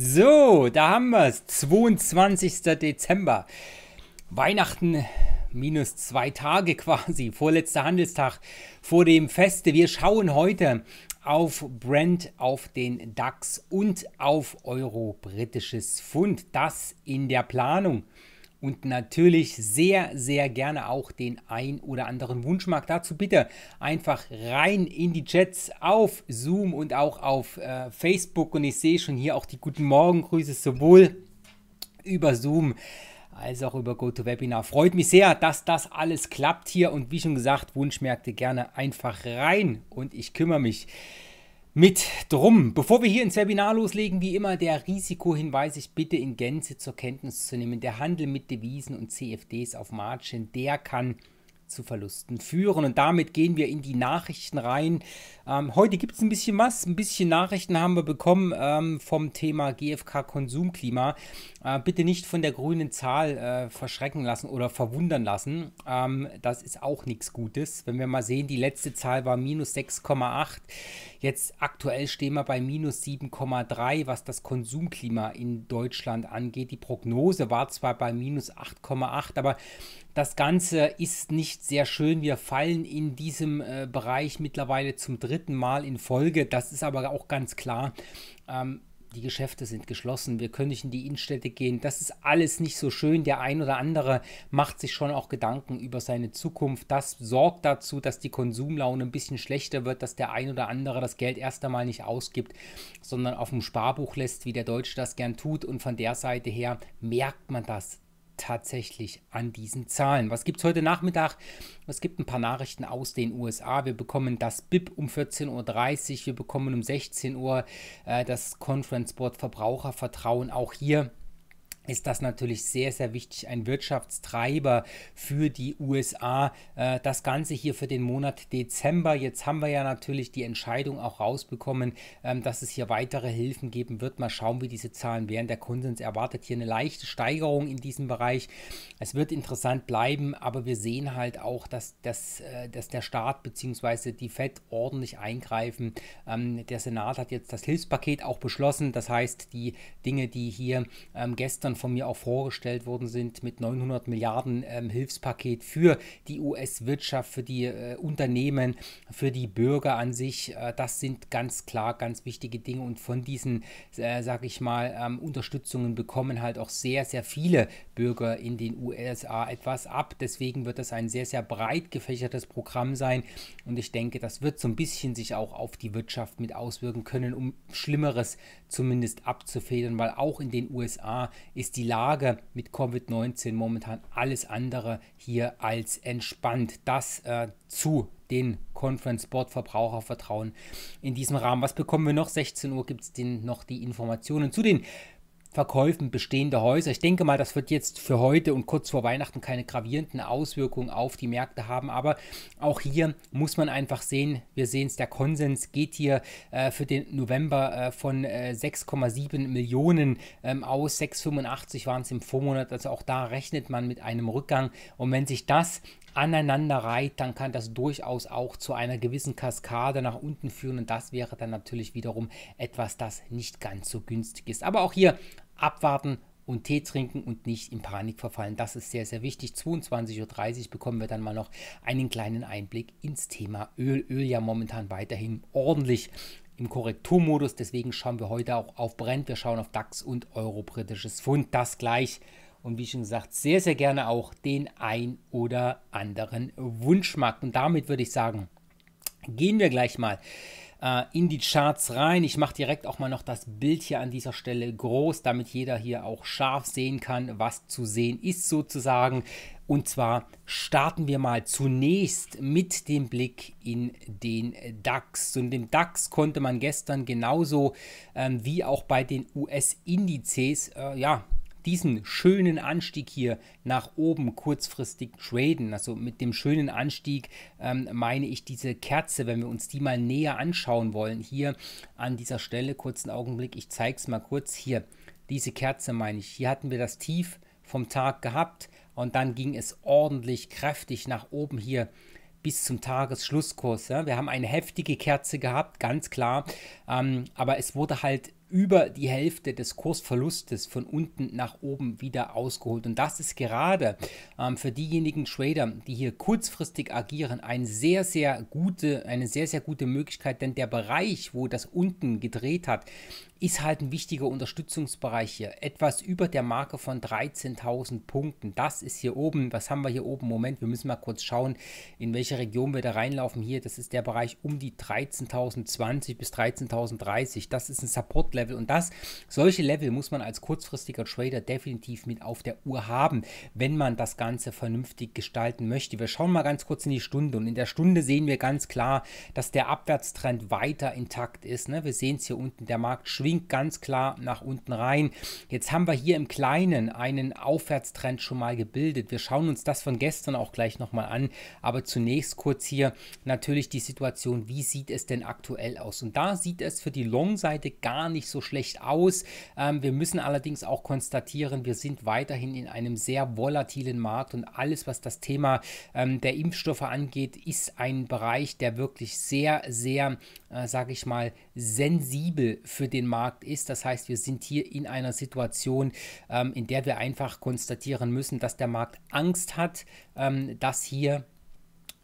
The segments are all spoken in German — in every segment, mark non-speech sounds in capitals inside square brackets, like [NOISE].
So, da haben wir es. 22. Dezember. Weihnachten minus zwei Tage quasi. Vorletzter Handelstag vor dem Feste. Wir schauen heute auf Brent, auf den DAX und auf Euro britisches Pfund. Das in der Planung und natürlich sehr, sehr gerne auch den ein oder anderen Wunschmarkt. Dazu bitte einfach rein in die Chats auf Zoom und auch auf äh, Facebook. Und ich sehe schon hier auch die guten Morgengrüße sowohl über Zoom als auch über GoToWebinar. Freut mich sehr, dass das alles klappt hier. Und wie schon gesagt, Wunschmärkte gerne einfach rein und ich kümmere mich mit drum. Bevor wir hier ins Webinar loslegen, wie immer der Risikohinweis, ich bitte in Gänze zur Kenntnis zu nehmen. Der Handel mit Devisen und CFDs auf Margin, der kann zu Verlusten führen. Und damit gehen wir in die Nachrichten rein. Ähm, heute gibt es ein bisschen was, ein bisschen Nachrichten haben wir bekommen ähm, vom Thema GfK Konsumklima. Äh, bitte nicht von der grünen Zahl äh, verschrecken lassen oder verwundern lassen. Ähm, das ist auch nichts Gutes. Wenn wir mal sehen, die letzte Zahl war minus 6,8. Jetzt aktuell stehen wir bei minus 7,3, was das Konsumklima in Deutschland angeht. Die Prognose war zwar bei minus 8,8, aber das Ganze ist nicht sehr schön. Wir fallen in diesem äh, Bereich mittlerweile zum dritten Mal in Folge. Das ist aber auch ganz klar. Ähm, die Geschäfte sind geschlossen, wir können nicht in die Innenstädte gehen. Das ist alles nicht so schön. Der ein oder andere macht sich schon auch Gedanken über seine Zukunft. Das sorgt dazu, dass die Konsumlaune ein bisschen schlechter wird, dass der ein oder andere das Geld erst einmal nicht ausgibt, sondern auf dem Sparbuch lässt, wie der Deutsche das gern tut. Und von der Seite her merkt man das tatsächlich an diesen Zahlen. Was gibt es heute Nachmittag? Es gibt ein paar Nachrichten aus den USA. Wir bekommen das BIP um 14.30 Uhr, wir bekommen um 16 Uhr äh, das Conference Board Verbrauchervertrauen. Auch hier ist das natürlich sehr, sehr wichtig, ein Wirtschaftstreiber für die USA. Äh, das Ganze hier für den Monat Dezember. Jetzt haben wir ja natürlich die Entscheidung auch rausbekommen, ähm, dass es hier weitere Hilfen geben wird. Mal schauen, wie diese Zahlen wären. Der Konsens erwartet hier eine leichte Steigerung in diesem Bereich. Es wird interessant bleiben, aber wir sehen halt auch, dass, dass, äh, dass der Staat bzw. die Fed ordentlich eingreifen. Ähm, der Senat hat jetzt das Hilfspaket auch beschlossen. Das heißt, die Dinge, die hier ähm, gestern von mir auch vorgestellt worden sind mit 900 Milliarden ähm, Hilfspaket für die US-Wirtschaft, für die äh, Unternehmen, für die Bürger an sich. Äh, das sind ganz klar ganz wichtige Dinge und von diesen, äh, sage ich mal, ähm, Unterstützungen bekommen halt auch sehr, sehr viele Bürger in den USA etwas ab. Deswegen wird das ein sehr, sehr breit gefächertes Programm sein und ich denke, das wird so ein bisschen sich auch auf die Wirtschaft mit auswirken können, um Schlimmeres zumindest abzufedern, weil auch in den USA ist ist die Lage mit Covid-19 momentan alles andere hier als entspannt. Das äh, zu den Conference Board Verbrauchervertrauen in diesem Rahmen. Was bekommen wir noch? 16 Uhr gibt es noch die Informationen zu den Verkäufen bestehender Häuser. Ich denke mal, das wird jetzt für heute und kurz vor Weihnachten keine gravierenden Auswirkungen auf die Märkte haben. Aber auch hier muss man einfach sehen, wir sehen es, der Konsens geht hier äh, für den November äh, von äh, 6,7 Millionen ähm, aus. 6,85 waren es im Vormonat. Also auch da rechnet man mit einem Rückgang. Und wenn sich das aneinander reiht, dann kann das durchaus auch zu einer gewissen Kaskade nach unten führen und das wäre dann natürlich wiederum etwas, das nicht ganz so günstig ist. Aber auch hier abwarten, und Tee trinken und nicht in Panik verfallen. Das ist sehr, sehr wichtig. 22.30 Uhr bekommen wir dann mal noch einen kleinen Einblick ins Thema Öl. Öl ja momentan weiterhin ordentlich im Korrekturmodus. Deswegen schauen wir heute auch auf Brent. Wir schauen auf DAX und Euro britisches Pfund. Das gleich und wie schon gesagt, sehr, sehr gerne auch den ein oder anderen Wunschmarkt. Und damit würde ich sagen, gehen wir gleich mal äh, in die Charts rein. Ich mache direkt auch mal noch das Bild hier an dieser Stelle groß, damit jeder hier auch scharf sehen kann, was zu sehen ist sozusagen. Und zwar starten wir mal zunächst mit dem Blick in den DAX. Und dem DAX konnte man gestern genauso ähm, wie auch bei den US-Indizes äh, ja, diesen schönen Anstieg hier nach oben kurzfristig traden. Also mit dem schönen Anstieg ähm, meine ich diese Kerze, wenn wir uns die mal näher anschauen wollen. Hier an dieser Stelle, kurzen Augenblick, ich zeige es mal kurz. Hier, diese Kerze meine ich. Hier hatten wir das Tief vom Tag gehabt und dann ging es ordentlich kräftig nach oben hier bis zum Tagesschlusskurs. Ja. Wir haben eine heftige Kerze gehabt, ganz klar, ähm, aber es wurde halt über die Hälfte des Kursverlustes von unten nach oben wieder ausgeholt. Und das ist gerade ähm, für diejenigen Trader, die hier kurzfristig agieren, eine sehr, sehr gute, eine sehr, sehr gute Möglichkeit, denn der Bereich, wo das unten gedreht hat, ist halt ein wichtiger Unterstützungsbereich hier. Etwas über der Marke von 13.000 Punkten. Das ist hier oben. Was haben wir hier oben? Moment, wir müssen mal kurz schauen, in welche Region wir da reinlaufen. Hier, das ist der Bereich um die 13.020 bis 13.030. Das ist ein Support-Level und das, solche Level muss man als kurzfristiger Trader definitiv mit auf der Uhr haben, wenn man das Ganze vernünftig gestalten möchte. Wir schauen mal ganz kurz in die Stunde und in der Stunde sehen wir ganz klar, dass der Abwärtstrend weiter intakt ist. Ne? Wir sehen es hier unten, der Markt schwingt schwingt ganz klar nach unten rein. Jetzt haben wir hier im Kleinen einen Aufwärtstrend schon mal gebildet. Wir schauen uns das von gestern auch gleich nochmal an. Aber zunächst kurz hier natürlich die Situation, wie sieht es denn aktuell aus? Und da sieht es für die Long-Seite gar nicht so schlecht aus. Ähm, wir müssen allerdings auch konstatieren, wir sind weiterhin in einem sehr volatilen Markt und alles, was das Thema ähm, der Impfstoffe angeht, ist ein Bereich, der wirklich sehr, sehr, äh, sage ich mal, sensibel für den Markt ist. Das heißt, wir sind hier in einer Situation, ähm, in der wir einfach konstatieren müssen, dass der Markt Angst hat, ähm, dass hier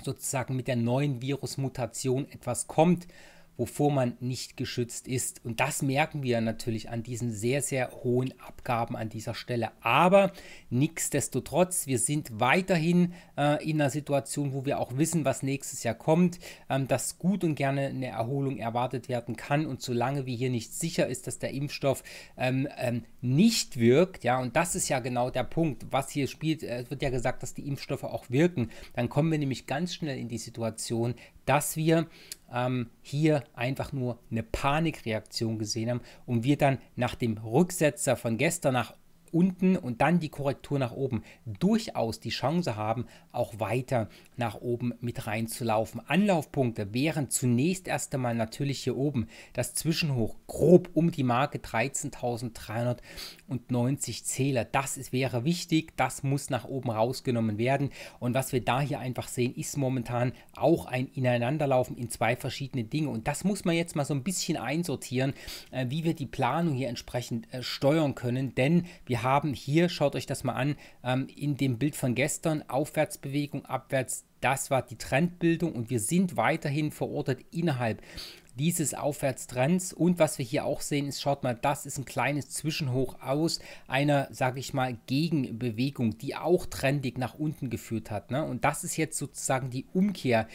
sozusagen mit der neuen Virusmutation etwas kommt, wovor man nicht geschützt ist. Und das merken wir natürlich an diesen sehr, sehr hohen Abgaben an dieser Stelle. Aber nichtsdestotrotz, wir sind weiterhin äh, in einer Situation, wo wir auch wissen, was nächstes Jahr kommt, ähm, dass gut und gerne eine Erholung erwartet werden kann. Und solange wir hier nicht sicher ist, dass der Impfstoff ähm, ähm, nicht wirkt, ja, und das ist ja genau der Punkt, was hier spielt, äh, es äh, wird ja gesagt, dass die Impfstoffe auch wirken, dann kommen wir nämlich ganz schnell in die Situation, dass wir ähm, hier einfach nur eine Panikreaktion gesehen haben und wir dann nach dem Rücksetzer von gestern nach unten und dann die Korrektur nach oben durchaus die Chance haben, auch weiter nach oben mit reinzulaufen. Anlaufpunkte wären zunächst erst einmal natürlich hier oben das Zwischenhoch grob um die Marke 13.390 Zähler. Das ist, wäre wichtig, das muss nach oben rausgenommen werden. Und was wir da hier einfach sehen, ist momentan auch ein Ineinanderlaufen in zwei verschiedene Dinge. Und das muss man jetzt mal so ein bisschen einsortieren, äh, wie wir die Planung hier entsprechend äh, steuern können, denn wir haben haben hier, schaut euch das mal an, ähm, in dem Bild von gestern Aufwärtsbewegung, abwärts, das war die Trendbildung und wir sind weiterhin verortet innerhalb dieses Aufwärtstrends. Und was wir hier auch sehen, ist, schaut mal, das ist ein kleines Zwischenhoch aus einer, sage ich mal, Gegenbewegung, die auch trendig nach unten geführt hat. Ne? Und das ist jetzt sozusagen die Umkehr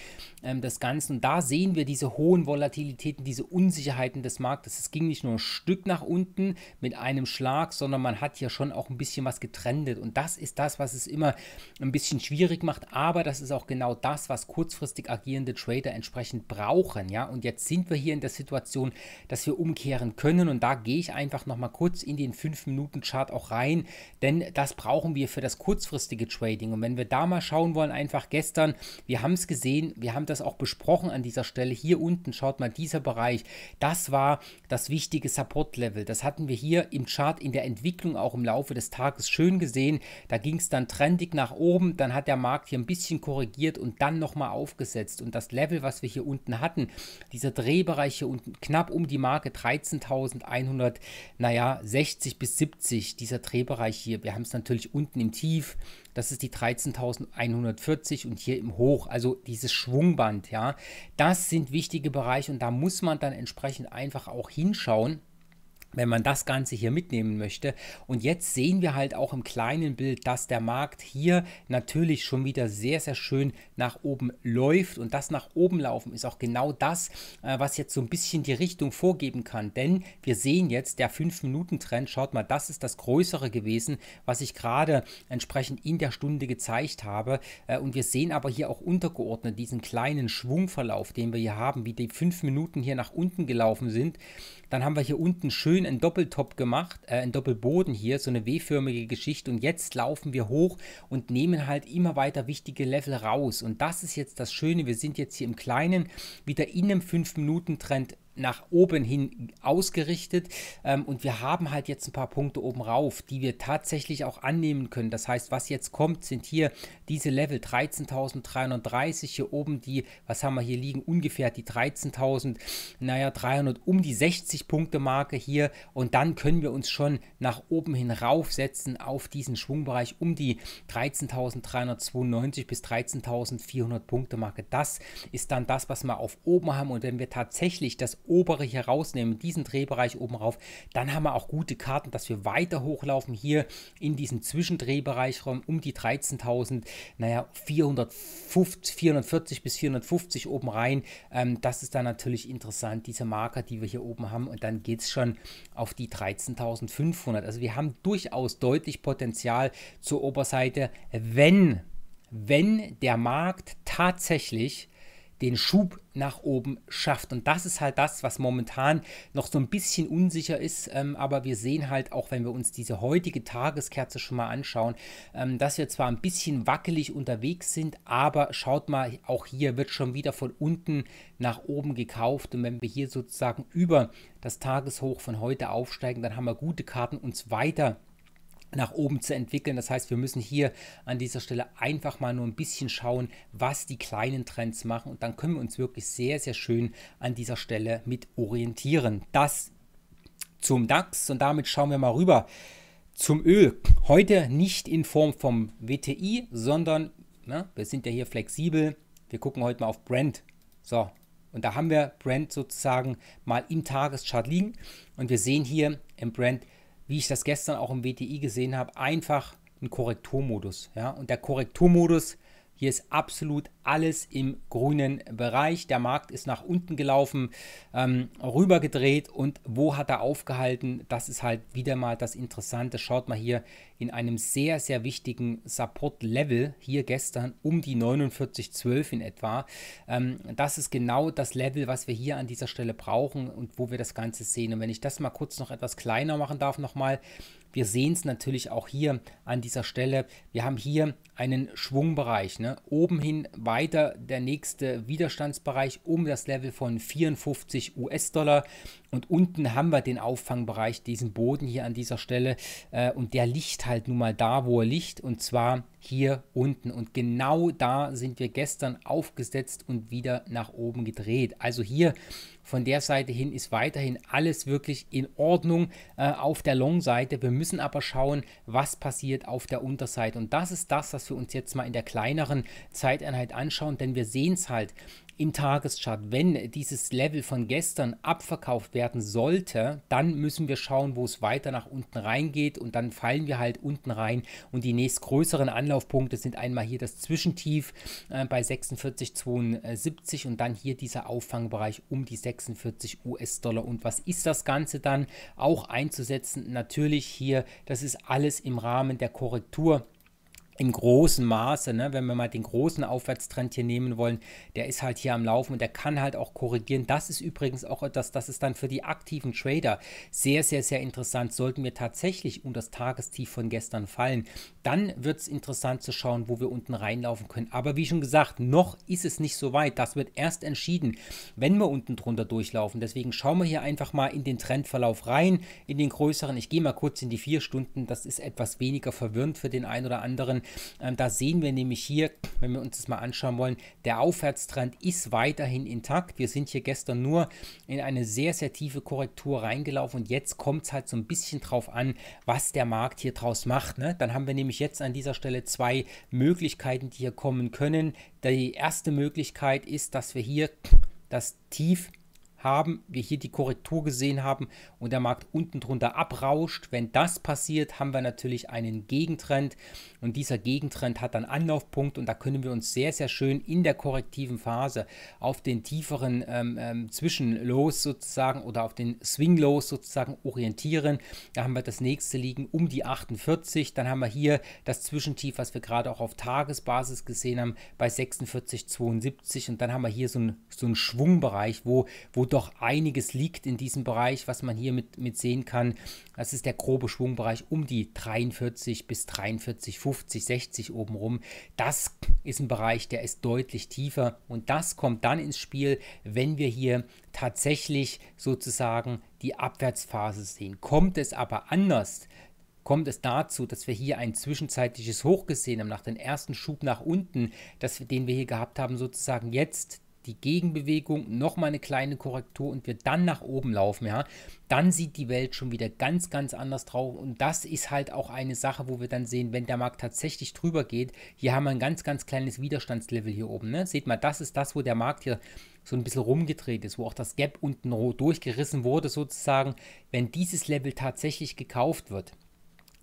ähm, des Ganzen. Und da sehen wir diese hohen Volatilitäten, diese Unsicherheiten des Marktes. Es ging nicht nur ein Stück nach unten mit einem Schlag, sondern man hat hier schon auch ein bisschen was getrendet. Und das ist das, was es immer ein bisschen schwierig macht. Aber das ist auch genau das, was kurzfristig agierende Trader entsprechend brauchen. Ja, und jetzt sind sind wir hier in der Situation, dass wir umkehren können. Und da gehe ich einfach nochmal kurz in den 5-Minuten-Chart auch rein, denn das brauchen wir für das kurzfristige Trading. Und wenn wir da mal schauen wollen, einfach gestern, wir haben es gesehen, wir haben das auch besprochen an dieser Stelle. Hier unten, schaut mal, dieser Bereich, das war das wichtige Support-Level. Das hatten wir hier im Chart in der Entwicklung auch im Laufe des Tages schön gesehen. Da ging es dann trendig nach oben, dann hat der Markt hier ein bisschen korrigiert und dann nochmal aufgesetzt. Und das Level, was wir hier unten hatten, dieser Dreh, Drehbereich hier unten knapp um die Marke 13.100, naja, 60 bis 70, dieser Drehbereich hier. Wir haben es natürlich unten im Tief, das ist die 13.140 und hier im Hoch, also dieses Schwungband, ja. Das sind wichtige Bereiche und da muss man dann entsprechend einfach auch hinschauen wenn man das Ganze hier mitnehmen möchte. Und jetzt sehen wir halt auch im kleinen Bild, dass der Markt hier natürlich schon wieder sehr, sehr schön nach oben läuft. Und das nach oben laufen ist auch genau das, äh, was jetzt so ein bisschen die Richtung vorgeben kann. Denn wir sehen jetzt, der 5-Minuten-Trend, schaut mal, das ist das Größere gewesen, was ich gerade entsprechend in der Stunde gezeigt habe. Äh, und wir sehen aber hier auch untergeordnet diesen kleinen Schwungverlauf, den wir hier haben, wie die 5 Minuten hier nach unten gelaufen sind. Dann haben wir hier unten schön einen Doppeltop gemacht, äh, einen Doppelboden hier, so eine W-förmige Geschichte. Und jetzt laufen wir hoch und nehmen halt immer weiter wichtige Level raus. Und das ist jetzt das Schöne. Wir sind jetzt hier im Kleinen wieder in einem 5-Minuten-Trend nach oben hin ausgerichtet. Ähm, und wir haben halt jetzt ein paar Punkte oben rauf, die wir tatsächlich auch annehmen können. Das heißt, was jetzt kommt, sind hier diese Level 13.330 hier oben, die, was haben wir hier liegen, ungefähr die 13.300, naja, um die 60 Punkte Marke hier. Und dann können wir uns schon nach oben hin raufsetzen auf diesen Schwungbereich um die 13.392 bis 13.400 Punkte Marke. Das ist dann das, was wir auf oben haben. Und wenn wir tatsächlich das obere hier rausnehmen, diesen Drehbereich oben rauf, dann haben wir auch gute Karten, dass wir weiter hochlaufen hier in diesen Zwischendrehbereich rum um die 13.000, naja 450, 440 bis 450 oben rein. Ähm, das ist dann natürlich interessant, diese Marker, die wir hier oben haben und dann geht es schon auf die 13.500. Also wir haben durchaus deutlich Potenzial zur Oberseite, wenn wenn der Markt tatsächlich den Schub nach oben schafft. Und das ist halt das, was momentan noch so ein bisschen unsicher ist. Ähm, aber wir sehen halt auch, wenn wir uns diese heutige Tageskerze schon mal anschauen, ähm, dass wir zwar ein bisschen wackelig unterwegs sind, aber schaut mal, auch hier wird schon wieder von unten nach oben gekauft. Und wenn wir hier sozusagen über das Tageshoch von heute aufsteigen, dann haben wir gute Karten, uns weiter nach oben zu entwickeln. Das heißt, wir müssen hier an dieser Stelle einfach mal nur ein bisschen schauen, was die kleinen Trends machen und dann können wir uns wirklich sehr, sehr schön an dieser Stelle mit orientieren. Das zum DAX und damit schauen wir mal rüber zum Öl. Heute nicht in Form vom WTI, sondern na, wir sind ja hier flexibel. Wir gucken heute mal auf Brent. So, und da haben wir Brent sozusagen mal im Tageschart liegen und wir sehen hier im Brent wie ich das gestern auch im WTI gesehen habe, einfach ein Korrekturmodus. Ja? Und der Korrekturmodus hier ist absolut alles im grünen Bereich. Der Markt ist nach unten gelaufen, ähm, rübergedreht und wo hat er aufgehalten? Das ist halt wieder mal das Interessante. Schaut mal hier in einem sehr, sehr wichtigen Support-Level, hier gestern um die 49,12 in etwa. Ähm, das ist genau das Level, was wir hier an dieser Stelle brauchen und wo wir das Ganze sehen. Und wenn ich das mal kurz noch etwas kleiner machen darf, nochmal. Wir sehen es natürlich auch hier an dieser Stelle. Wir haben hier einen Schwungbereich. Ne? Oben hin weiter der nächste Widerstandsbereich um das Level von 54 US-Dollar. Und unten haben wir den Auffangbereich, diesen Boden hier an dieser Stelle. Äh, und der liegt halt nun mal da, wo er liegt. Und zwar hier unten. Und genau da sind wir gestern aufgesetzt und wieder nach oben gedreht. Also hier von der Seite hin ist weiterhin alles wirklich in Ordnung äh, auf der Long-Seite. Wir müssen aber schauen, was passiert auf der Unterseite. Und das ist das, was wir uns jetzt mal in der kleineren Zeiteinheit anschauen, denn wir sehen es halt im Tageschart, wenn dieses Level von gestern abverkauft werden sollte, dann müssen wir schauen, wo es weiter nach unten reingeht und dann fallen wir halt unten rein und die nächstgrößeren Anlaufpunkte sind einmal hier das Zwischentief äh, bei 46,72 und dann hier dieser Auffangbereich um die 46 US-Dollar. Und was ist das Ganze dann auch einzusetzen? Natürlich hier, das ist alles im Rahmen der Korrektur im großen Maße, ne, wenn wir mal den großen Aufwärtstrend hier nehmen wollen, der ist halt hier am Laufen und der kann halt auch korrigieren. Das ist übrigens auch etwas, das ist dann für die aktiven Trader sehr, sehr, sehr interessant. Sollten wir tatsächlich um das Tagestief von gestern fallen, dann wird es interessant zu schauen, wo wir unten reinlaufen können. Aber wie schon gesagt, noch ist es nicht so weit. Das wird erst entschieden, wenn wir unten drunter durchlaufen. Deswegen schauen wir hier einfach mal in den Trendverlauf rein, in den größeren. Ich gehe mal kurz in die vier Stunden. Das ist etwas weniger verwirrend für den einen oder anderen. Ähm, da sehen wir nämlich hier, wenn wir uns das mal anschauen wollen, der Aufwärtstrend ist weiterhin intakt. Wir sind hier gestern nur in eine sehr, sehr tiefe Korrektur reingelaufen und jetzt kommt es halt so ein bisschen drauf an, was der Markt hier draus macht. Ne? Dann haben wir nämlich jetzt an dieser Stelle zwei Möglichkeiten, die hier kommen können. Die erste Möglichkeit ist, dass wir hier das Tief haben, wir hier die Korrektur gesehen haben und der Markt unten drunter abrauscht. Wenn das passiert, haben wir natürlich einen Gegentrend und dieser Gegentrend hat dann Anlaufpunkt und da können wir uns sehr, sehr schön in der korrektiven Phase auf den tieferen ähm, ähm, Zwischenlos sozusagen oder auf den Swinglos sozusagen orientieren. Da haben wir das nächste liegen um die 48, dann haben wir hier das Zwischentief, was wir gerade auch auf Tagesbasis gesehen haben, bei 46,72 und dann haben wir hier so einen so Schwungbereich, wo, wo doch einiges liegt in diesem Bereich, was man hier mit, mit sehen kann. Das ist der grobe Schwungbereich um die 43 bis 43, 50, 60 obenrum. Das ist ein Bereich, der ist deutlich tiefer und das kommt dann ins Spiel, wenn wir hier tatsächlich sozusagen die Abwärtsphase sehen. Kommt es aber anders, kommt es dazu, dass wir hier ein zwischenzeitliches Hoch gesehen haben, nach dem ersten Schub nach unten, das, den wir hier gehabt haben, sozusagen jetzt die Gegenbewegung, nochmal eine kleine Korrektur und wir dann nach oben laufen, ja, dann sieht die Welt schon wieder ganz, ganz anders drauf. Und das ist halt auch eine Sache, wo wir dann sehen, wenn der Markt tatsächlich drüber geht, hier haben wir ein ganz, ganz kleines Widerstandslevel hier oben. Ne? Seht mal, das ist das, wo der Markt hier so ein bisschen rumgedreht ist, wo auch das Gap unten durchgerissen wurde sozusagen. Wenn dieses Level tatsächlich gekauft wird,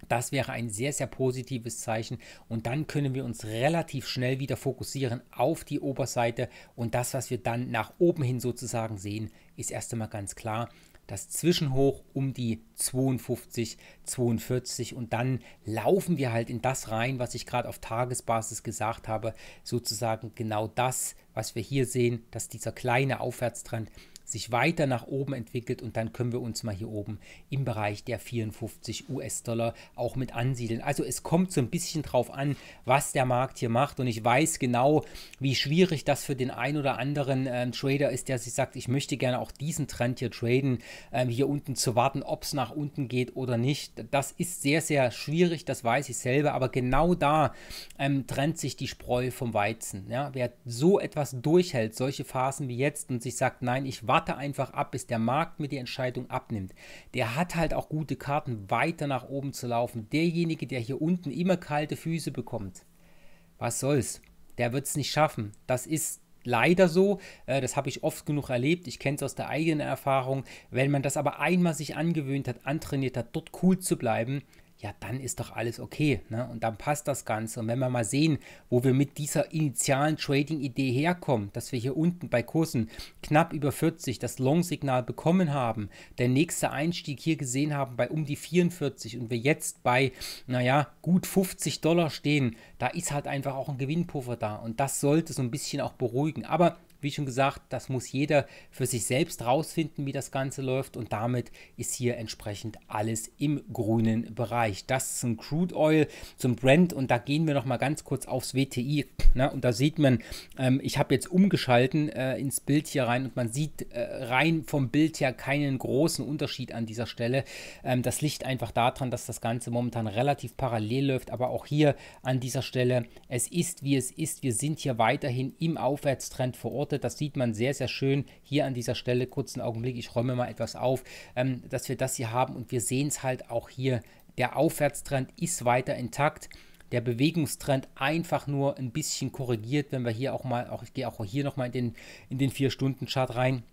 das wäre ein sehr, sehr positives Zeichen. Und dann können wir uns relativ schnell wieder fokussieren auf die Oberseite. Und das, was wir dann nach oben hin sozusagen sehen, ist erst einmal ganz klar. Das Zwischenhoch um die 52, 42 und dann laufen wir halt in das rein, was ich gerade auf Tagesbasis gesagt habe. Sozusagen genau das, was wir hier sehen, dass dieser kleine Aufwärtstrend sich weiter nach oben entwickelt und dann können wir uns mal hier oben im Bereich der 54 US-Dollar auch mit ansiedeln. Also es kommt so ein bisschen drauf an, was der Markt hier macht und ich weiß genau, wie schwierig das für den ein oder anderen ähm, Trader ist, der sich sagt, ich möchte gerne auch diesen Trend hier traden, ähm, hier unten zu warten, ob es nach unten geht oder nicht. Das ist sehr, sehr schwierig, das weiß ich selber, aber genau da ähm, trennt sich die Spreu vom Weizen. Ja? Wer so etwas durchhält, solche Phasen wie jetzt und sich sagt, nein, ich warte warte einfach ab, bis der Markt mit der Entscheidung abnimmt. Der hat halt auch gute Karten, weiter nach oben zu laufen. Derjenige, der hier unten immer kalte Füße bekommt, was soll's? Der wird es nicht schaffen. Das ist leider so. Äh, das habe ich oft genug erlebt. Ich kenne es aus der eigenen Erfahrung. Wenn man das aber einmal sich angewöhnt hat, antrainiert hat, dort cool zu bleiben, ja, dann ist doch alles okay. Ne? Und dann passt das Ganze. Und wenn wir mal sehen, wo wir mit dieser initialen Trading-Idee herkommen, dass wir hier unten bei Kursen knapp über 40 das Long-Signal bekommen haben, der nächste Einstieg hier gesehen haben bei um die 44 und wir jetzt bei, naja, gut 50 Dollar stehen, da ist halt einfach auch ein Gewinnpuffer da. Und das sollte so ein bisschen auch beruhigen. Aber wie schon gesagt, das muss jeder für sich selbst rausfinden, wie das Ganze läuft und damit ist hier entsprechend alles im grünen Bereich. Das ist ein Crude Oil, zum Brent und da gehen wir noch mal ganz kurz aufs WTI ne? und da sieht man, ähm, ich habe jetzt umgeschalten äh, ins Bild hier rein und man sieht äh, rein vom Bild her keinen großen Unterschied an dieser Stelle. Ähm, das liegt einfach daran, dass das Ganze momentan relativ parallel läuft, aber auch hier an dieser Stelle, es ist wie es ist, wir sind hier weiterhin im Aufwärtstrend verortet beobachtet. Das sieht man sehr, sehr schön hier an dieser Stelle. Kurzen Augenblick, ich räume mal etwas auf, ähm, dass wir das hier haben und wir sehen es halt auch hier. Der Aufwärtstrend ist weiter intakt der Bewegungstrend einfach nur ein bisschen korrigiert, wenn wir hier auch mal, auch ich gehe auch hier nochmal in den, in den 4-Stunden-Chart rein.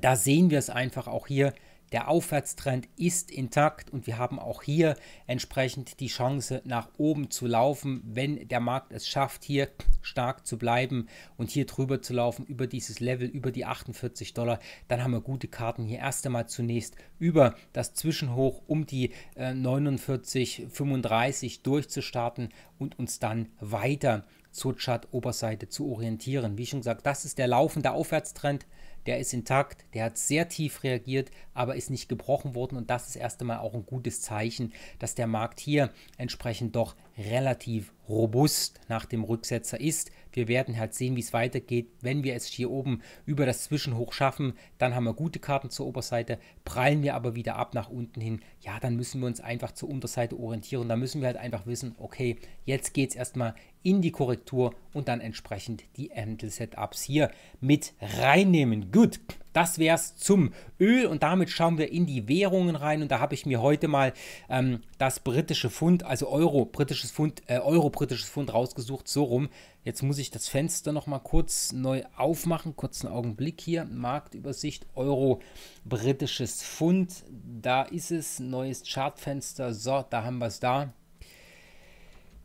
Da sehen wir es einfach auch hier, der Aufwärtstrend ist intakt und wir haben auch hier entsprechend die Chance nach oben zu laufen, wenn der Markt es schafft, hier stark zu bleiben und hier drüber zu laufen, über dieses Level, über die 48 Dollar, dann haben wir gute Karten hier erst einmal zunächst über das Zwischenhoch um die äh, 49, 35 durchzustarten und uns dann weiter zur Chart-Oberseite zu orientieren. Wie schon gesagt, das ist der laufende Aufwärtstrend der ist intakt, der hat sehr tief reagiert, aber ist nicht gebrochen worden und das ist erst einmal auch ein gutes Zeichen, dass der Markt hier entsprechend doch relativ robust nach dem Rücksetzer ist. Wir werden halt sehen, wie es weitergeht. Wenn wir es hier oben über das Zwischenhoch schaffen, dann haben wir gute Karten zur Oberseite. Prallen wir aber wieder ab nach unten hin, ja, dann müssen wir uns einfach zur Unterseite orientieren. Da müssen wir halt einfach wissen, okay, jetzt geht es erstmal in die Korrektur und dann entsprechend die Handle-Setups hier mit reinnehmen. Gut. Das wäre es zum Öl und damit schauen wir in die Währungen rein und da habe ich mir heute mal ähm, das britische Pfund, also Euro, britisches Pfund, äh, Euro, britisches Pfund rausgesucht, so rum. Jetzt muss ich das Fenster nochmal kurz neu aufmachen, kurzen Augenblick hier, Marktübersicht, Euro, britisches Pfund, da ist es, neues Chartfenster, so, da haben wir es da.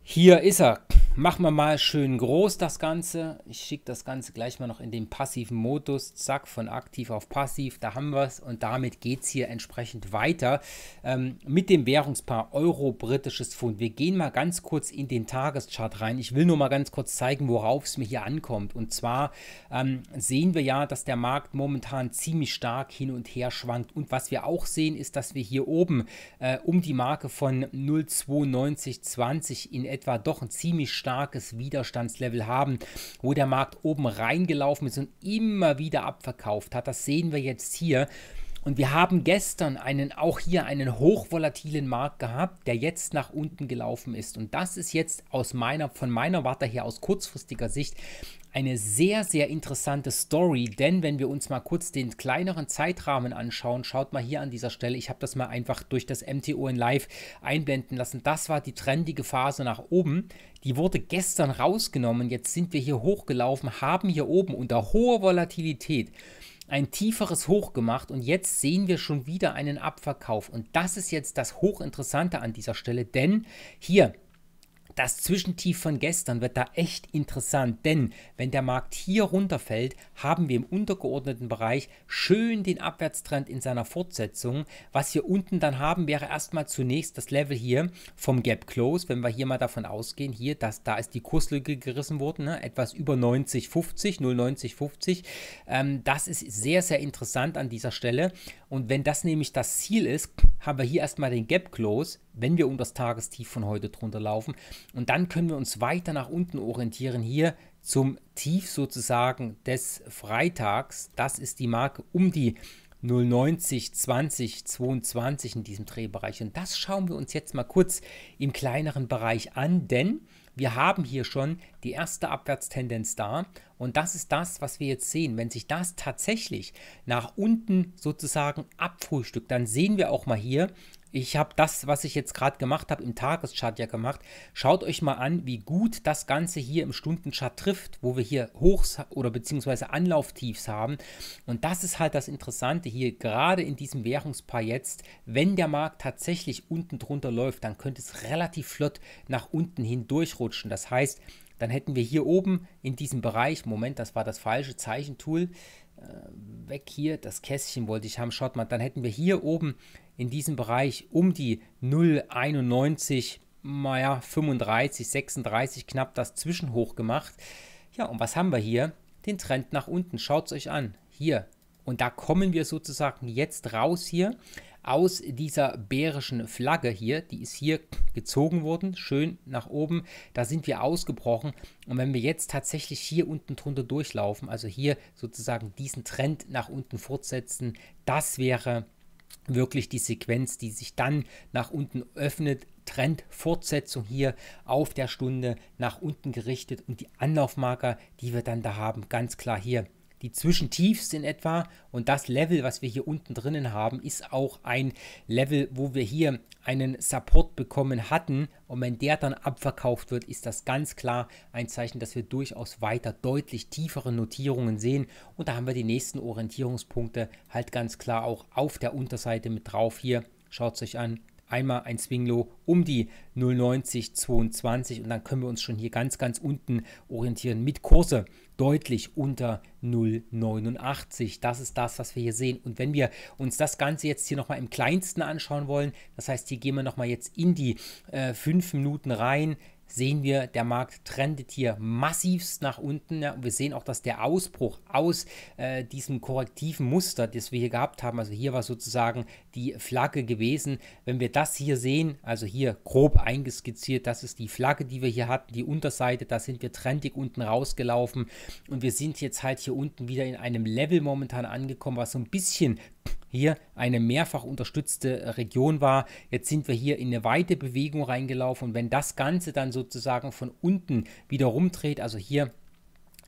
Hier ist er, machen wir mal schön groß das Ganze. Ich schicke das Ganze gleich mal noch in den passiven Modus. Zack, von aktiv auf passiv. Da haben wir es. Und damit geht es hier entsprechend weiter ähm, mit dem Währungspaar Euro-Britisches Pfund. Wir gehen mal ganz kurz in den Tageschart rein. Ich will nur mal ganz kurz zeigen, worauf es mir hier ankommt. Und zwar ähm, sehen wir ja, dass der Markt momentan ziemlich stark hin und her schwankt. Und was wir auch sehen, ist, dass wir hier oben äh, um die Marke von 0,9220 in etwa doch ein ziemlich starkes Widerstandslevel haben, wo der Markt oben reingelaufen ist und immer wieder abverkauft hat. Das sehen wir jetzt hier. Und wir haben gestern einen, auch hier einen hochvolatilen Markt gehabt, der jetzt nach unten gelaufen ist. Und das ist jetzt aus meiner, von meiner Warte her aus kurzfristiger Sicht eine sehr, sehr interessante Story, denn wenn wir uns mal kurz den kleineren Zeitrahmen anschauen, schaut mal hier an dieser Stelle, ich habe das mal einfach durch das MTO in Live einblenden lassen, das war die trendige Phase nach oben, die wurde gestern rausgenommen, jetzt sind wir hier hochgelaufen, haben hier oben unter hoher Volatilität ein tieferes Hoch gemacht und jetzt sehen wir schon wieder einen Abverkauf. Und das ist jetzt das Hochinteressante an dieser Stelle, denn hier das Zwischentief von gestern wird da echt interessant, denn wenn der Markt hier runterfällt, haben wir im untergeordneten Bereich schön den Abwärtstrend in seiner Fortsetzung. Was wir unten dann haben, wäre erstmal zunächst das Level hier vom Gap Close, wenn wir hier mal davon ausgehen, hier, dass da ist die Kurslücke gerissen worden, ne? etwas über 90,50, 0,90,50. Ähm, das ist sehr, sehr interessant an dieser Stelle. Und wenn das nämlich das Ziel ist, haben wir hier erstmal den Gap Close, wenn wir um das Tagestief von heute drunter laufen. Und dann können wir uns weiter nach unten orientieren hier zum Tief sozusagen des Freitags. Das ist die Marke um die 090 20 22 in diesem Drehbereich. Und das schauen wir uns jetzt mal kurz im kleineren Bereich an, denn wir haben hier schon die erste Abwärtstendenz da und das ist das, was wir jetzt sehen. Wenn sich das tatsächlich nach unten sozusagen abfrühstückt, dann sehen wir auch mal hier, ich habe das, was ich jetzt gerade gemacht habe, im Tageschart ja gemacht. Schaut euch mal an, wie gut das Ganze hier im Stundenchart trifft, wo wir hier Hochs oder beziehungsweise Anlauftiefs haben. Und das ist halt das Interessante hier, gerade in diesem Währungspaar jetzt, wenn der Markt tatsächlich unten drunter läuft, dann könnte es relativ flott nach unten hindurchrutschen. Das heißt, dann hätten wir hier oben in diesem Bereich, Moment, das war das falsche Zeichentool, äh, weg hier, das Kästchen wollte ich haben, schaut mal, dann hätten wir hier oben in diesem Bereich um die 0,91, naja, 35, 36 knapp das Zwischenhoch gemacht. Ja, und was haben wir hier? Den Trend nach unten. Schaut es euch an. Hier. Und da kommen wir sozusagen jetzt raus hier aus dieser bärischen Flagge hier, die ist hier gezogen worden, schön nach oben, da sind wir ausgebrochen und wenn wir jetzt tatsächlich hier unten drunter durchlaufen, also hier sozusagen diesen Trend nach unten fortsetzen, das wäre wirklich die Sequenz, die sich dann nach unten öffnet, Trendfortsetzung hier auf der Stunde nach unten gerichtet und die Anlaufmarker, die wir dann da haben, ganz klar hier die Zwischentiefs in etwa. Und das Level, was wir hier unten drinnen haben, ist auch ein Level, wo wir hier einen Support bekommen hatten. Und wenn der dann abverkauft wird, ist das ganz klar ein Zeichen, dass wir durchaus weiter deutlich tiefere Notierungen sehen. Und da haben wir die nächsten Orientierungspunkte halt ganz klar auch auf der Unterseite mit drauf hier. Schaut es euch an, einmal ein Swinglow um die 0,9022 und dann können wir uns schon hier ganz, ganz unten orientieren mit Kurse deutlich unter 0,89. Das ist das, was wir hier sehen. Und wenn wir uns das Ganze jetzt hier nochmal im kleinsten anschauen wollen, das heißt, hier gehen wir nochmal jetzt in die äh, Minuten rein, sehen wir, der Markt trendet hier massivst nach unten. Ja, und wir sehen auch, dass der Ausbruch aus äh, diesem korrektiven Muster, das wir hier gehabt haben, also hier war sozusagen die Flagge gewesen. Wenn wir das hier sehen, also hier grob eingeskizziert, das ist die Flagge, die wir hier hatten, die Unterseite, da sind wir trendig unten rausgelaufen und wir sind jetzt halt hier unten wieder in einem Level momentan angekommen, was so ein bisschen hier eine mehrfach unterstützte Region war. Jetzt sind wir hier in eine weite Bewegung reingelaufen und wenn das Ganze dann sozusagen von unten wieder rumdreht, also hier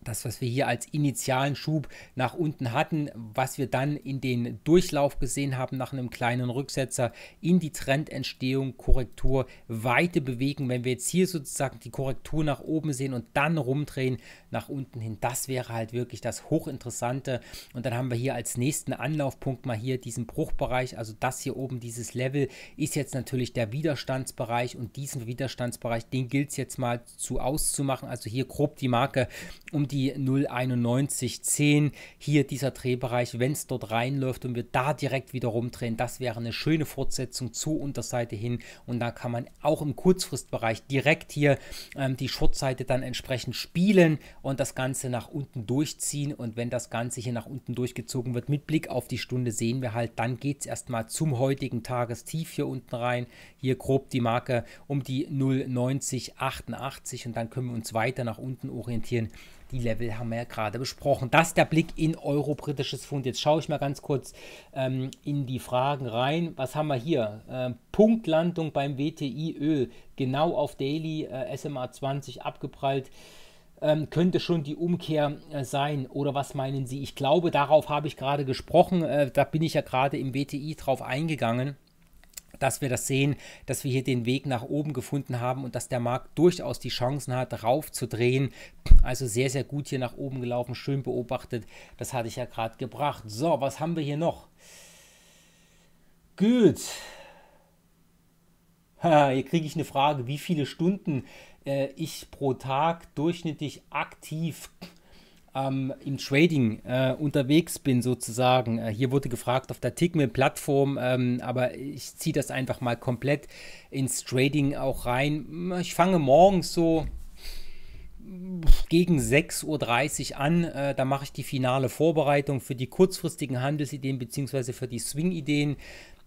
das, was wir hier als initialen Schub nach unten hatten, was wir dann in den Durchlauf gesehen haben nach einem kleinen Rücksetzer in die Trendentstehung, Korrektur, Weite bewegen. Wenn wir jetzt hier sozusagen die Korrektur nach oben sehen und dann rumdrehen nach unten hin, das wäre halt wirklich das Hochinteressante. Und dann haben wir hier als nächsten Anlaufpunkt mal hier diesen Bruchbereich, also das hier oben, dieses Level ist jetzt natürlich der Widerstandsbereich und diesen Widerstandsbereich, den gilt es jetzt mal zu auszumachen. Also hier grob die Marke um die die 09110. Hier dieser Drehbereich, wenn es dort reinläuft und wir da direkt wieder rumdrehen, das wäre eine schöne Fortsetzung zur Unterseite hin. Und da kann man auch im Kurzfristbereich direkt hier ähm, die Shortseite dann entsprechend spielen und das Ganze nach unten durchziehen. Und wenn das Ganze hier nach unten durchgezogen wird, mit Blick auf die Stunde sehen wir halt, dann geht es erstmal zum heutigen Tagestief hier unten rein. Hier grob die Marke um die 09088 und dann können wir uns weiter nach unten orientieren die Level haben wir ja gerade besprochen. Das ist der Blick in euro-britisches Pfund. Jetzt schaue ich mal ganz kurz ähm, in die Fragen rein. Was haben wir hier? Ähm, Punktlandung beim WTI Öl. Genau auf Daily äh, SMA 20 abgeprallt. Ähm, könnte schon die Umkehr äh, sein. Oder was meinen Sie? Ich glaube, darauf habe ich gerade gesprochen. Äh, da bin ich ja gerade im WTI drauf eingegangen dass wir das sehen, dass wir hier den Weg nach oben gefunden haben und dass der Markt durchaus die Chancen hat, raufzudrehen. Also sehr, sehr gut hier nach oben gelaufen, schön beobachtet. Das hatte ich ja gerade gebracht. So, was haben wir hier noch? Gut. [LAUGHS] hier kriege ich eine Frage, wie viele Stunden äh, ich pro Tag durchschnittlich aktiv ähm, im Trading äh, unterwegs bin sozusagen. Äh, hier wurde gefragt auf der Tickmill-Plattform, ähm, aber ich ziehe das einfach mal komplett ins Trading auch rein. Ich fange morgens so gegen 6.30 Uhr an. Äh, da mache ich die finale Vorbereitung für die kurzfristigen Handelsideen bzw. für die Swing-Ideen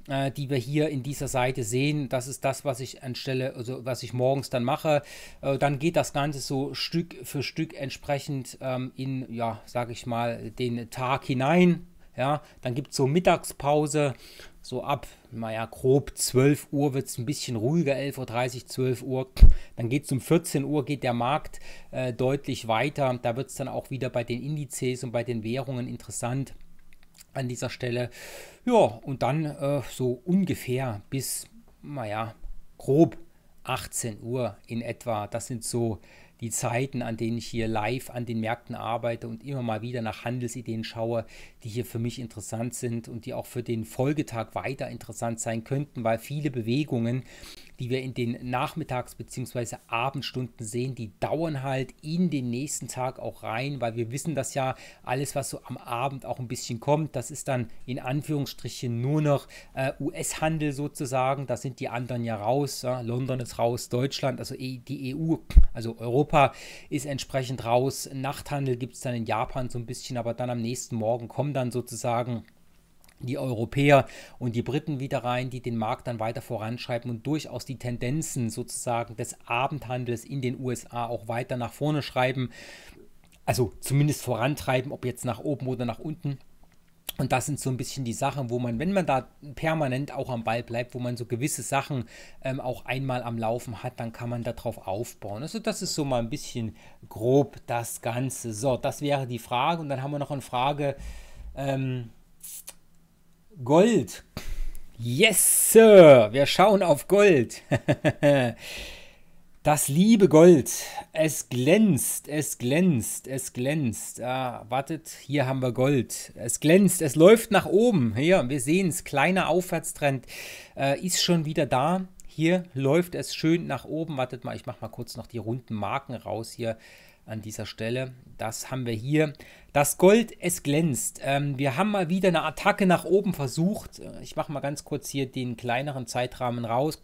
äh, die wir hier in dieser Seite sehen. Das ist das, was ich anstelle, also was ich morgens dann mache. Äh, dann geht das Ganze so Stück für Stück entsprechend ähm, in, ja, sage ich mal, den Tag hinein. Ja, dann gibt es so Mittagspause, so ab, naja, grob 12 Uhr wird es ein bisschen ruhiger, 11.30 Uhr, 12 Uhr. Dann geht es um 14 Uhr, geht der Markt äh, deutlich weiter. Da wird es dann auch wieder bei den Indizes und bei den Währungen interessant an dieser Stelle. Ja, und dann äh, so ungefähr bis, naja, grob 18 Uhr in etwa. Das sind so die Zeiten, an denen ich hier live an den Märkten arbeite und immer mal wieder nach Handelsideen schaue, die hier für mich interessant sind und die auch für den Folgetag weiter interessant sein könnten, weil viele Bewegungen die wir in den Nachmittags- bzw. Abendstunden sehen, die dauern halt in den nächsten Tag auch rein, weil wir wissen das ja, alles, was so am Abend auch ein bisschen kommt, das ist dann in Anführungsstrichen nur noch äh, US-Handel sozusagen. Da sind die anderen ja raus. Ja? London ist raus, Deutschland, also e, die EU, also Europa ist entsprechend raus. Nachthandel gibt es dann in Japan so ein bisschen, aber dann am nächsten Morgen kommen dann sozusagen die Europäer und die Briten wieder rein, die den Markt dann weiter voranschreiben und durchaus die Tendenzen sozusagen des Abendhandels in den USA auch weiter nach vorne schreiben. Also zumindest vorantreiben, ob jetzt nach oben oder nach unten. Und das sind so ein bisschen die Sachen, wo man, wenn man da permanent auch am Ball bleibt, wo man so gewisse Sachen ähm, auch einmal am Laufen hat, dann kann man darauf aufbauen. Also das ist so mal ein bisschen grob das Ganze. So, das wäre die Frage. Und dann haben wir noch eine Frage. Ähm, Gold. Yes, Sir. Wir schauen auf Gold. [LAUGHS] das liebe Gold. Es glänzt, es glänzt, es glänzt. Ah, wartet, hier haben wir Gold. Es glänzt, es läuft nach oben. Hier, wir sehen es. Kleiner Aufwärtstrend äh, ist schon wieder da. Hier läuft es schön nach oben. Wartet mal, ich mache mal kurz noch die runden Marken raus hier an dieser Stelle. Das haben wir hier. Das Gold, es glänzt. Ähm, wir haben mal wieder eine Attacke nach oben versucht. Äh, ich mache mal ganz kurz hier den kleineren Zeitrahmen raus.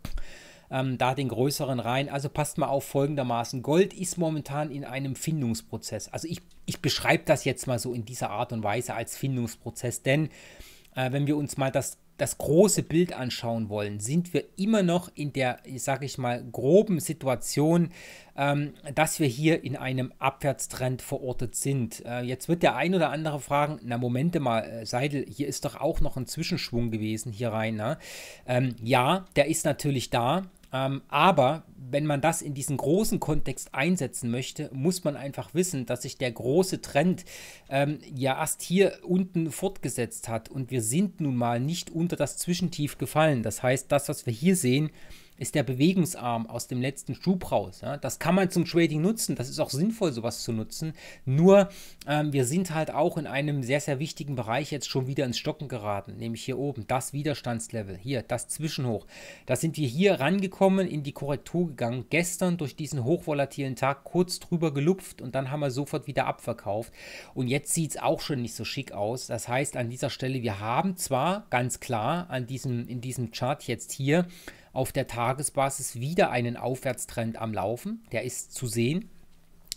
Ähm, da den größeren rein. Also passt mal auf folgendermaßen. Gold ist momentan in einem Findungsprozess. Also ich, ich beschreibe das jetzt mal so in dieser Art und Weise als Findungsprozess, denn äh, wenn wir uns mal das, das große Bild anschauen wollen, sind wir immer noch in der, sage ich mal, groben Situation, ähm, dass wir hier in einem Abwärtstrend verortet sind. Äh, jetzt wird der ein oder andere fragen, na Momente mal, äh, Seidel, hier ist doch auch noch ein Zwischenschwung gewesen hier rein. Ne? Ähm, ja, der ist natürlich da, ähm, aber wenn man das in diesen großen Kontext einsetzen möchte, muss man einfach wissen, dass sich der große Trend ähm, ja erst hier unten fortgesetzt hat und wir sind nun mal nicht unter das Zwischentief gefallen. Das heißt, das, was wir hier sehen, ist der Bewegungsarm aus dem letzten Schub raus. Ja? Das kann man zum Trading nutzen, das ist auch sinnvoll, sowas zu nutzen. Nur ähm, wir sind halt auch in einem sehr, sehr wichtigen Bereich jetzt schon wieder ins Stocken geraten, nämlich hier oben, das Widerstandslevel, hier, das Zwischenhoch. Da sind wir hier rangekommen, in die Korrektur gegangen, gestern durch diesen hochvolatilen Tag kurz drüber gelupft und dann haben wir sofort wieder abverkauft. Und jetzt sieht es auch schon nicht so schick aus. Das heißt, an dieser Stelle, wir haben zwar ganz klar an diesem, in diesem Chart jetzt hier, auf der Tagesbasis wieder einen Aufwärtstrend am Laufen. Der ist zu sehen.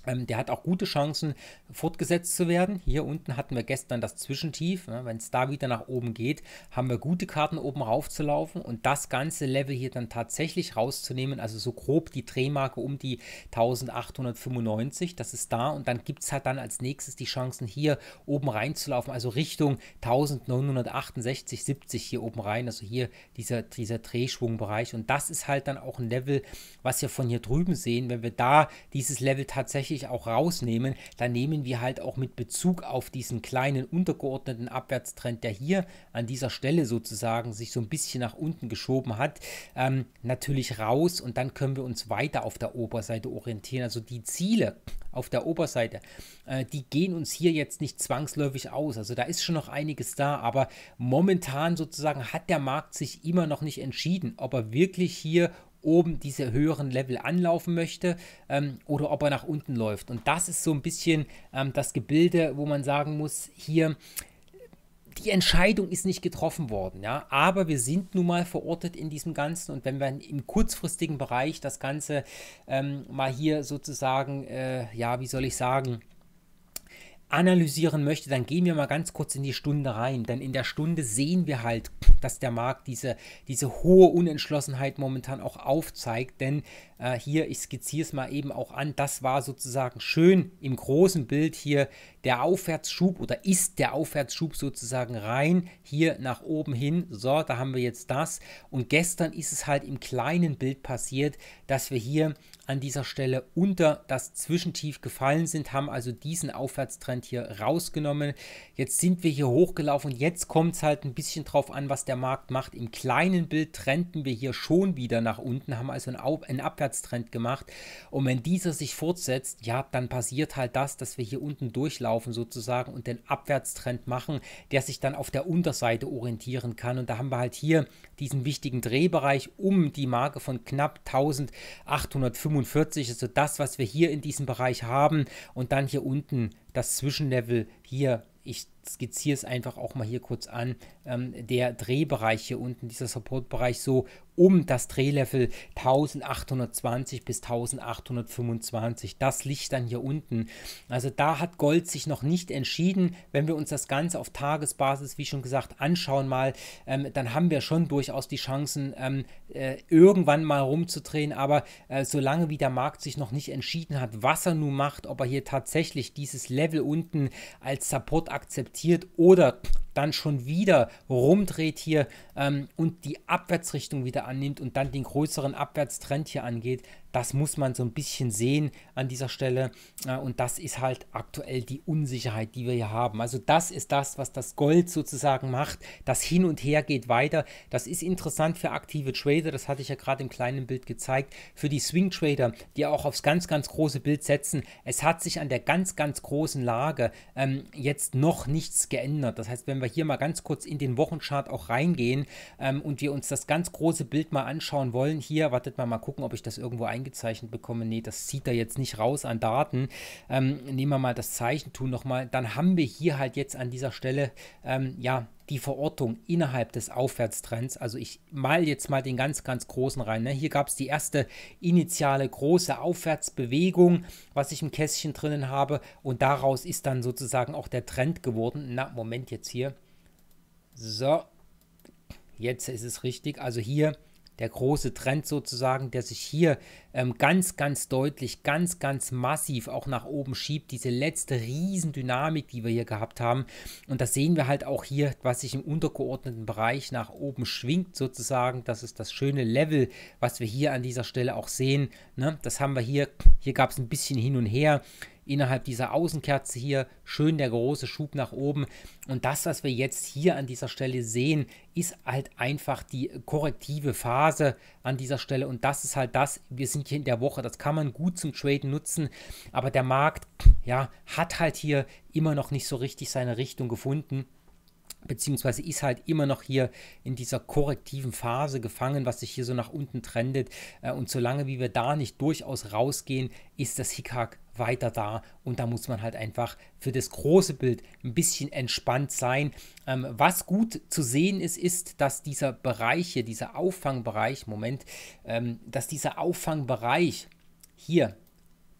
Ähm, der hat auch gute Chancen, fortgesetzt zu werden. Hier unten hatten wir gestern das Zwischentief. Ne? Wenn es da wieder nach oben geht, haben wir gute Karten, oben raufzulaufen und das ganze Level hier dann tatsächlich rauszunehmen. Also so grob die Drehmarke um die 1895, das ist da. Und dann gibt es halt dann als nächstes die Chancen, hier oben reinzulaufen, also Richtung 1968, 70 hier oben rein. Also hier dieser, dieser Drehschwungbereich. Und das ist halt dann auch ein Level, was wir von hier drüben sehen. Wenn wir da dieses Level tatsächlich tatsächlich auch rausnehmen, dann nehmen wir halt auch mit Bezug auf diesen kleinen untergeordneten Abwärtstrend, der hier an dieser Stelle sozusagen sich so ein bisschen nach unten geschoben hat, ähm, natürlich raus und dann können wir uns weiter auf der Oberseite orientieren. Also die Ziele auf der Oberseite, äh, die gehen uns hier jetzt nicht zwangsläufig aus. Also da ist schon noch einiges da, aber momentan sozusagen hat der Markt sich immer noch nicht entschieden, ob er wirklich hier oben diese höheren Level anlaufen möchte ähm, oder ob er nach unten läuft. Und das ist so ein bisschen ähm, das Gebilde, wo man sagen muss, hier die Entscheidung ist nicht getroffen worden, ja, aber wir sind nun mal verortet in diesem Ganzen und wenn wir im kurzfristigen Bereich das Ganze ähm, mal hier sozusagen, äh, ja, wie soll ich sagen, analysieren möchte, dann gehen wir mal ganz kurz in die Stunde rein. Denn in der Stunde sehen wir halt, dass der Markt diese, diese hohe Unentschlossenheit momentan auch aufzeigt. Denn äh, hier, ich skizziere es mal eben auch an, das war sozusagen schön im großen Bild hier der Aufwärtsschub oder ist der Aufwärtsschub sozusagen rein hier nach oben hin. So, da haben wir jetzt das. Und gestern ist es halt im kleinen Bild passiert, dass wir hier an dieser Stelle unter das Zwischentief gefallen sind, haben also diesen Aufwärtstrend Abstand hier rausgenommen. Jetzt sind wir hier hochgelaufen und jetzt kommt es halt ein bisschen drauf an, was der Markt macht. Im kleinen Bild trennten wir hier schon wieder nach unten, haben also einen Abwärtstrend gemacht. Und wenn dieser sich fortsetzt, ja, dann passiert halt das, dass wir hier unten durchlaufen sozusagen und den Abwärtstrend machen, der sich dann auf der Unterseite orientieren kann. Und da haben wir halt hier diesen wichtigen Drehbereich um die Marke von knapp 1845, also das, was wir hier in diesem Bereich haben und dann hier unten das Zwischenlevel hier, ich skizziere es einfach auch mal hier kurz an, ähm, der Drehbereich hier unten, dieser Supportbereich so um das Drehlevel 1820 bis 1825. Das liegt dann hier unten. Also da hat Gold sich noch nicht entschieden. Wenn wir uns das Ganze auf Tagesbasis, wie schon gesagt, anschauen mal, ähm, dann haben wir schon durchaus die Chancen, ähm, äh, irgendwann mal rumzudrehen. Aber äh, solange wie der Markt sich noch nicht entschieden hat, was er nun macht, ob er hier tatsächlich dieses Level unten als Support akzeptiert, akzeptiert oder dann schon wieder rumdreht hier ähm, und die Abwärtsrichtung wieder annimmt und dann den größeren Abwärtstrend hier angeht, das muss man so ein bisschen sehen an dieser Stelle. Äh, und das ist halt aktuell die Unsicherheit, die wir hier haben. Also das ist das, was das Gold sozusagen macht. Das hin und her geht weiter. Das ist interessant für aktive Trader. Das hatte ich ja gerade im kleinen Bild gezeigt. Für die Swing Trader, die auch aufs ganz, ganz große Bild setzen. Es hat sich an der ganz, ganz großen Lage ähm, jetzt noch nichts geändert. Das heißt, wenn wir hier mal ganz kurz in den Wochenchart auch reingehen ähm, und wir uns das ganz große Bild mal anschauen wollen. Hier, wartet mal, mal gucken, ob ich das irgendwo eingezeichnet bekomme. Nee, das zieht er jetzt nicht raus an Daten. Ähm, nehmen wir mal das Zeichentool nochmal. Dann haben wir hier halt jetzt an dieser Stelle, ähm, ja, die Verortung innerhalb des Aufwärtstrends. Also ich mal jetzt mal den ganz, ganz großen rein. Ne? Hier gab es die erste initiale große Aufwärtsbewegung, was ich im Kästchen drinnen habe. Und daraus ist dann sozusagen auch der Trend geworden. Na, Moment jetzt hier. So, jetzt ist es richtig. Also hier der große Trend sozusagen, der sich hier ähm, ganz, ganz deutlich, ganz, ganz massiv auch nach oben schiebt. Diese letzte Riesendynamik, die wir hier gehabt haben. Und das sehen wir halt auch hier, was sich im untergeordneten Bereich nach oben schwingt sozusagen. Das ist das schöne Level, was wir hier an dieser Stelle auch sehen. Ne? Das haben wir hier. Hier gab es ein bisschen hin und her innerhalb dieser Außenkerze hier schön der große Schub nach oben. Und das, was wir jetzt hier an dieser Stelle sehen, ist halt einfach die korrektive Phase an dieser Stelle. Und das ist halt das, wir sind hier in der Woche, das kann man gut zum Traden nutzen. Aber der Markt, ja, hat halt hier immer noch nicht so richtig seine Richtung gefunden beziehungsweise ist halt immer noch hier in dieser korrektiven Phase gefangen, was sich hier so nach unten trendet. Äh, und solange wie wir da nicht durchaus rausgehen, ist das Hickhack weiter da und da muss man halt einfach für das große Bild ein bisschen entspannt sein. Ähm, was gut zu sehen ist, ist, dass dieser Bereich hier, dieser Auffangbereich, Moment, ähm, dass dieser Auffangbereich hier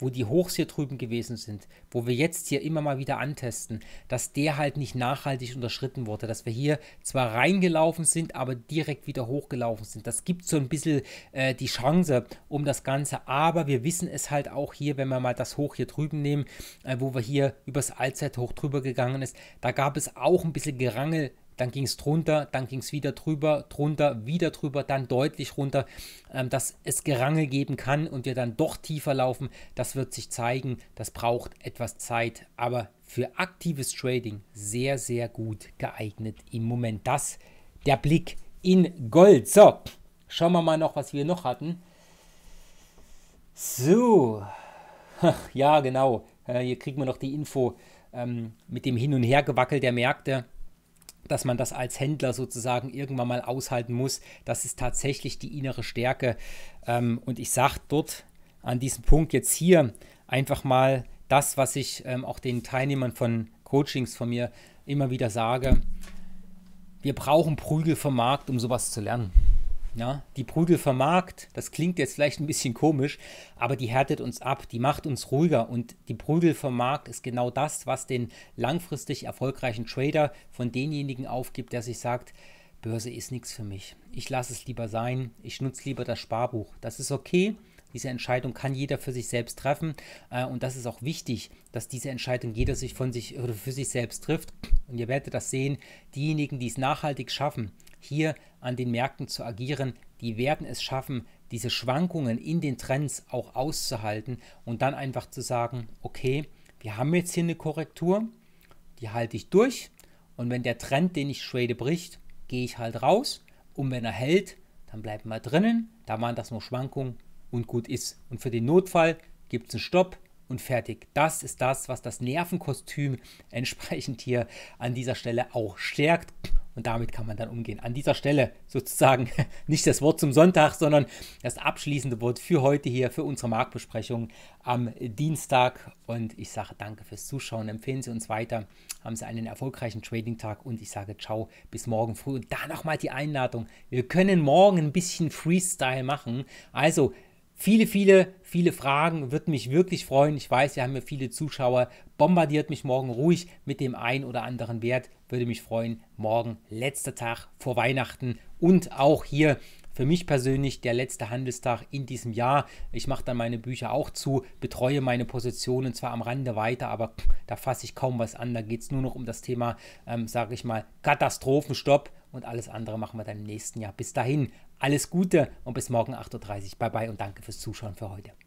wo die Hochs hier drüben gewesen sind, wo wir jetzt hier immer mal wieder antesten, dass der halt nicht nachhaltig unterschritten wurde, dass wir hier zwar reingelaufen sind, aber direkt wieder hochgelaufen sind. Das gibt so ein bisschen äh, die Chance um das Ganze, aber wir wissen es halt auch hier, wenn wir mal das Hoch hier drüben nehmen, äh, wo wir hier übers Allzeithoch drüber gegangen ist, da gab es auch ein bisschen Gerangel dann ging es drunter, dann ging es wieder drüber, drunter, wieder drüber, dann deutlich runter, ähm, dass es Gerangel geben kann und wir dann doch tiefer laufen, das wird sich zeigen, das braucht etwas Zeit, aber für aktives Trading sehr, sehr gut geeignet im Moment. Das der Blick in Gold. So, schauen wir mal noch, was wir noch hatten. So, [LAUGHS] ja genau, äh, hier kriegen wir noch die Info ähm, mit dem Hin- und Hergewackel der Märkte dass man das als Händler sozusagen irgendwann mal aushalten muss. Das ist tatsächlich die innere Stärke. Ähm, und ich sage dort an diesem Punkt jetzt hier einfach mal das, was ich ähm, auch den Teilnehmern von Coachings von mir immer wieder sage. Wir brauchen Prügel vom Markt, um sowas zu lernen. Ja, die Prügel vermarkt, das klingt jetzt vielleicht ein bisschen komisch, aber die härtet uns ab, die macht uns ruhiger und die Prügel vermarkt ist genau das, was den langfristig erfolgreichen Trader von denjenigen aufgibt, der sich sagt, Börse ist nichts für mich. Ich lasse es lieber sein, ich nutze lieber das Sparbuch. Das ist okay, diese Entscheidung kann jeder für sich selbst treffen. Äh, und das ist auch wichtig, dass diese Entscheidung jeder sich von sich oder für sich selbst trifft. Und ihr werdet das sehen, diejenigen, die es nachhaltig schaffen, hier an den Märkten zu agieren. Die werden es schaffen, diese Schwankungen in den Trends auch auszuhalten und dann einfach zu sagen, okay, wir haben jetzt hier eine Korrektur, die halte ich durch und wenn der Trend, den ich trade, bricht, gehe ich halt raus und wenn er hält, dann bleiben wir drinnen, da waren das nur Schwankungen und gut ist. Und für den Notfall gibt es einen Stopp und fertig. Das ist das, was das Nervenkostüm [LAUGHS] entsprechend hier an dieser Stelle auch stärkt und damit kann man dann umgehen. An dieser Stelle sozusagen [LAUGHS] nicht das Wort zum Sonntag, sondern das abschließende Wort für heute hier, für unsere Marktbesprechung am Dienstag. Und ich sage danke fürs Zuschauen. Empfehlen Sie uns weiter. Haben Sie einen erfolgreichen Trading-Tag und ich sage ciao, bis morgen früh. Und da nochmal die Einladung. Wir können morgen ein bisschen Freestyle machen. Also viele, viele, viele Fragen. Würde mich wirklich freuen. Ich weiß, wir haben ja viele Zuschauer. Bombardiert mich morgen ruhig mit dem einen oder anderen Wert. Würde mich freuen. Morgen letzter Tag vor Weihnachten und auch hier für mich persönlich der letzte Handelstag in diesem Jahr. Ich mache dann meine Bücher auch zu, betreue meine Positionen zwar am Rande weiter, aber da fasse ich kaum was an. Da geht es nur noch um das Thema, ähm, sage ich mal, Katastrophenstopp und alles andere machen wir dann im nächsten Jahr. Bis dahin, alles Gute und bis morgen 8.30 Uhr. Bye bye und danke fürs Zuschauen für heute.